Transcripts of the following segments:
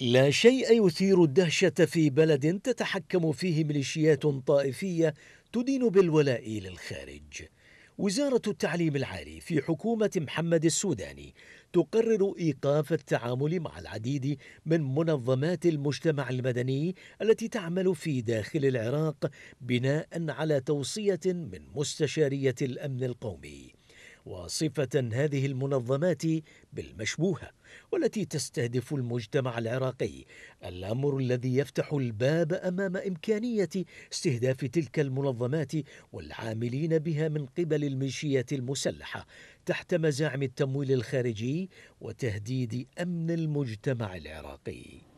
لا شيء يثير الدهشة في بلد تتحكم فيه ميليشيات طائفية تدين بالولاء للخارج. وزارة التعليم العالي في حكومة محمد السوداني تقرر إيقاف التعامل مع العديد من منظمات المجتمع المدني التي تعمل في داخل العراق بناء على توصية من مستشارية الأمن القومي. وصفة هذه المنظمات بالمشبوهة والتي تستهدف المجتمع العراقي الأمر الذي يفتح الباب أمام إمكانية استهداف تلك المنظمات والعاملين بها من قبل الميليشيات المسلحة تحت مزاعم التمويل الخارجي وتهديد أمن المجتمع العراقي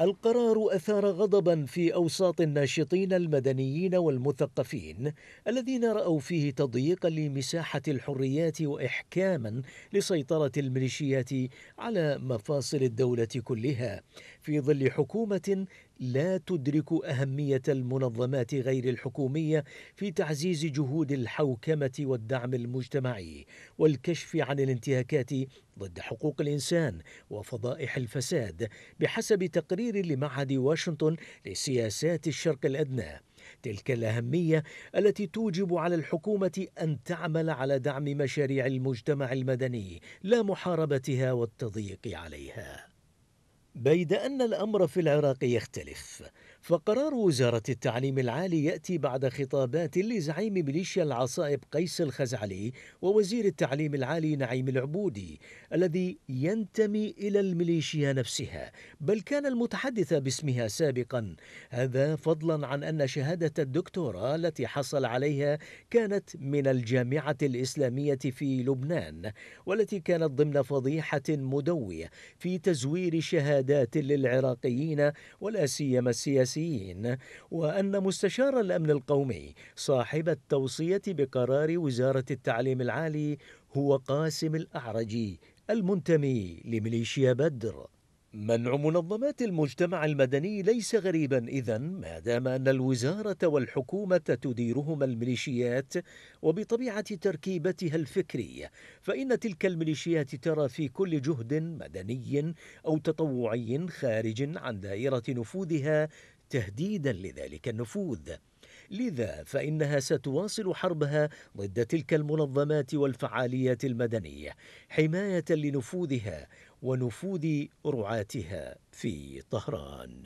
القرار أثار غضبا في أوساط الناشطين المدنيين والمثقفين الذين رأوا فيه تضييقا لمساحة الحريات وإحكاما لسيطرة الميليشيات على مفاصل الدولة كلها في ظل حكومة لا تدرك أهمية المنظمات غير الحكومية في تعزيز جهود الحوكمة والدعم المجتمعي والكشف عن الانتهاكات ضد حقوق الانسان وفضائح الفساد بحسب تقرير لمعهد واشنطن لسياسات الشرق الادنى تلك الاهميه التي توجب على الحكومه ان تعمل على دعم مشاريع المجتمع المدني لا محاربتها والتضييق عليها بيد ان الامر في العراق يختلف فقرار وزارة التعليم العالي يأتي بعد خطابات لزعيم ميليشيا العصائب قيس الخزعلي ووزير التعليم العالي نعيم العبودي الذي ينتمي إلى الميليشيا نفسها بل كان المتحدث باسمها سابقا هذا فضلا عن أن شهادة الدكتوراه التي حصل عليها كانت من الجامعة الإسلامية في لبنان والتي كانت ضمن فضيحة مدوية في تزوير شهادات للعراقيين ولا سيما السياسيين السياسيين وأن مستشار الأمن القومي صاحب التوصية بقرار وزارة التعليم العالي هو قاسم الأعرجي المنتمي لميليشيا بدر منع منظمات المجتمع المدني ليس غريبا اذا ما دام ان الوزاره والحكومه تديرهما الميليشيات وبطبيعه تركيبتها الفكريه فان تلك الميليشيات ترى في كل جهد مدني او تطوعي خارج عن دائره نفوذها تهديدا لذلك النفوذ لذا فانها ستواصل حربها ضد تلك المنظمات والفعاليات المدنيه حمايه لنفوذها ونفوذ رعاتها في طهران